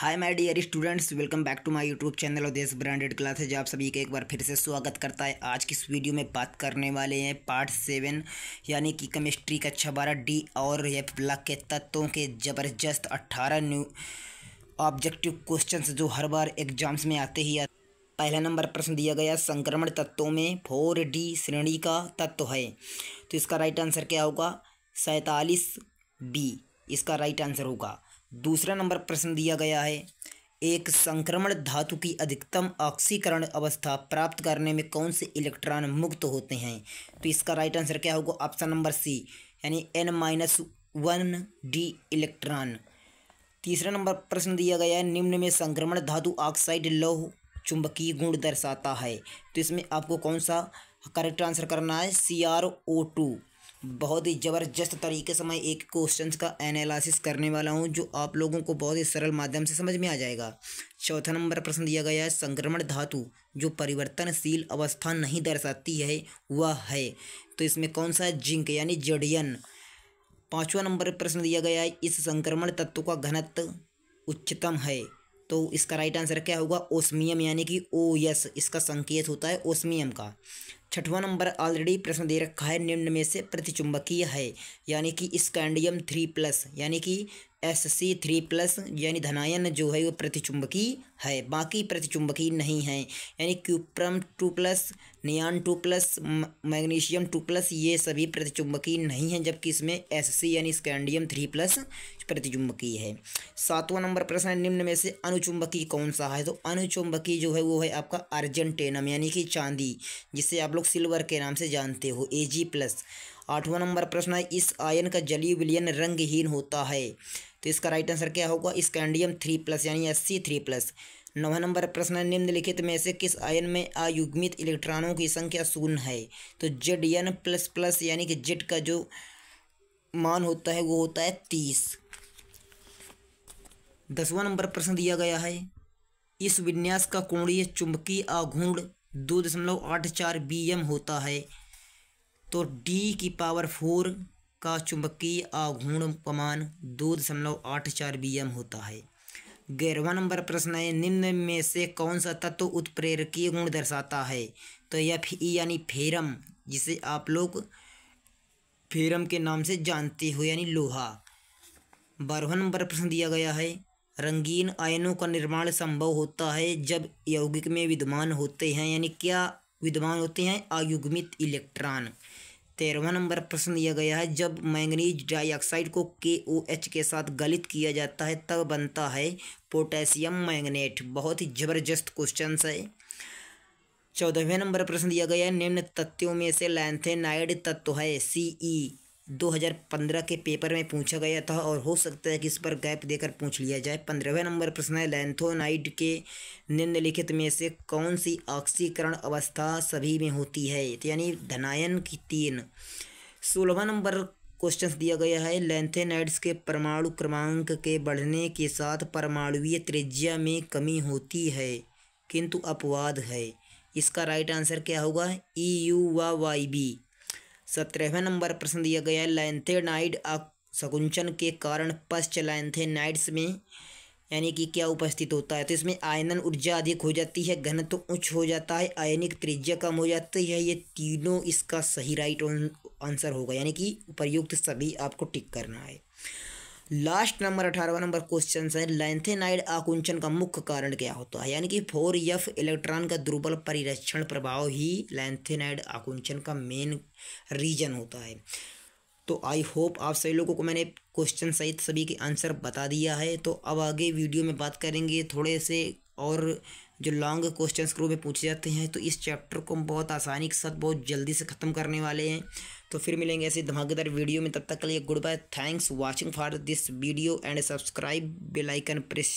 hi my dear students welcome back to my YouTube channel और देश branded classes आप सभी का एक बार फिर से स्वागत करता है आज की इस वीडियो में बात करने वाले हैं पार्ट सेवन यानी कि केमिस्ट्री का अच्छा बारह डी और एफ के तत्वों के ज़बरदस्त अट्ठारह न्यू ऑब्जेक्टिव क्वेश्चन जो हर बार एग्जाम्स में आते ही आते पहला नंबर प्रश्न दिया गया संक्रमण तत्वों में फोर डी श्रेणी का तत्व है तो इसका राइट आंसर क्या होगा सैंतालीस बी इसका राइट आंसर होगा दूसरा नंबर प्रश्न दिया गया है एक संक्रमण धातु की अधिकतम ऑक्सीकरण अवस्था प्राप्त करने में कौन से इलेक्ट्रॉन मुक्त होते हैं तो इसका राइट आंसर क्या होगा ऑप्शन नंबर सी यानी N minus one D electron तीसरा नंबर प्रश्न दिया गया है निम्न में संक्रमण धातु ऑक्साइड लौह चुंबकीय गुण दर्शाता है तो इसमें आपको कौन सा करेक्ट आंसर करना है सी आर ओ टू बहुत ही ज़बरदस्त तरीके से मैं एक क्वेश्चन का एनालिसिस करने वाला हूँ जो आप लोगों को बहुत ही सरल माध्यम से समझ में आ जाएगा चौथा नंबर प्रश्न दिया गया है संक्रमण धातु जो परिवर्तनशील अवस्था नहीं दर्शाती है वह है तो इसमें कौन सा है जिंक यानी जडियन पाँचवा नंबर प्रश्न दिया गया है इस संक्रमण तत्व का घनत्व उच्चतम है तो इसका राइट आंसर क्या होगा ओस्मियम यानी कि ओ यस इसका संकेत होता है ओस्मियम का छठवां नंबर ऑलरेडी प्रश्न दे रखा है निम्न में से प्रतिचुंबकीय है यानी कि स्कैंडियम थ्री प्लस यानी कि एस सी थ्री प्लस यानी धनायन जो है वो प्रतिचुंबकीय है बाकी प्रतिचुंबकीय नहीं है यानी cuprum two plus neon two plus magnesium two plus ये सभी प्रतिचुंबकीय नहीं हैं जबकि इसमें एस सी यानी स्कैंडियम थ्री प्लस प्रतिचुंबकीय है सातवां नंबर प्रश्न निम्न में से अनुचुंबकीय कौन सा है तो अनुचुंबकीय जो है वो है आपका अर्जेंटेनम यानी कि चांदी जिसे आप लोग सिल्वर के नाम से जानते हो एजी प्लस आठवां नंबर प्रश्न है इस आयन का जलीय विलयन रंगहीन होता है तो इसका राइट आंसर क्या होगा स्कैंडियम थ्री प्लस यानी एस सी थ्री प्लस नवा नंबर प्रश्न है निम्नलिखित में से किस आयन में अयुग्मित इलेक्ट्रॉनों की संख्या शून्य है तो जेड एन प्लस प्लस यानी कि जेड का जो मान होता है वो होता है तीस दसवां नंबर प्रश्न दिया गया है इस विन्यास का कोणीय चुंबकीय आघूर्ण दो दशमलव आठ चार बी एम होता है तो डी की पावर फोर का चुंबकीय आघूर्ण पमान दो दशमलव आठ चार बी एम होता है ग्यारहवा नंबर प्रश्न है निम्न में से कौन सा तत्व तो उत्प्रेरकीय गुण दर्शाता है तो यह यानी फेरम जिसे आप लोग फेरम के नाम से जानते हो यानी लोहा बारहवा नंबर प्रश्न दिया गया है रंगीन आयनों का निर्माण संभव होता है जब यौगिक में विद्यमान होते हैं यानी क्या विद्यमान होते हैं अयुग्मित इलेक्ट्रॉन तेरहवा नंबर प्रश्न दिया गया है जब मैंगनीज डाइऑक्साइड को के ओ एच के साथ गलित किया जाता है तब बनता है पोटेशियम मैंगनेट बहुत ही ज़बरदस्त क्वेश्चन है चौदहवें नंबर प्रश्न दिया गया है निम्न तत्वों में से लैंथेनाइड तत्व है सी ई e 2015 के पेपर में पूछा गया था और हो सकता है कि इस पर गैप देकर पूछ लिया जाए पंद्रहवें नंबर प्रश्न है लेंथोनाइड के निम्नलिखित में से कौन सी ऑक्सीकरण अवस्था सभी में होती है यानी धनायन की तीन सोलहवा नंबर क्वेश्चन दिया गया है लेंथेनाइड्स के परमाणु क्रमांक के बढ़ने के साथ परमाणुवीय त्रिज्या में कमी होती है किंतु अपवाद है इसका राइट आंसर क्या होगा ई यू वा वाई बी सत्रहवें नंबर प्रश्न दिया गया लैंथेनाइड सकुंचन के कारण पश्च लैंथेनाइड्स में यानी कि क्या उपस्थित होता है तो इसमें आयनन ऊर्जा अधिक हो जाती है घनत्व उच्च हो जाता है आयनिक त्रिज्या कम हो जाती है ये तीनों इसका सही राइट आंसर होगा यानी कि उपयुक्त सभी आपको टिक करना है लास्ट नंबर अठारहवा नंबर क्वेश्चन है लेंथेनाइड आकुंचन का मुख्य कारण क्या होता है यानी कि फोर यफ इलेक्ट्रॉन का दुर्बल परिरक्षण प्रभाव ही लेंथेनाइड आकुंचन का मेन रीजन होता है तो आई होप आप सभी लोगों को मैंने क्वेश्चन सहित सभी के आंसर बता दिया है तो अब आगे वीडियो में बात करेंगे थोड़े से और जो लॉन्ग क्वेश्चन ग्रुप में पूछे जाते हैं तो इस चैप्टर को हम बहुत आसानी के साथ बहुत जल्दी से ख़त्म करने वाले हैं तो फिर मिलेंगे ऐसे धमाकेदार वीडियो में तब तक के लिए good bye thanks watching for this video and subscribe bell icon press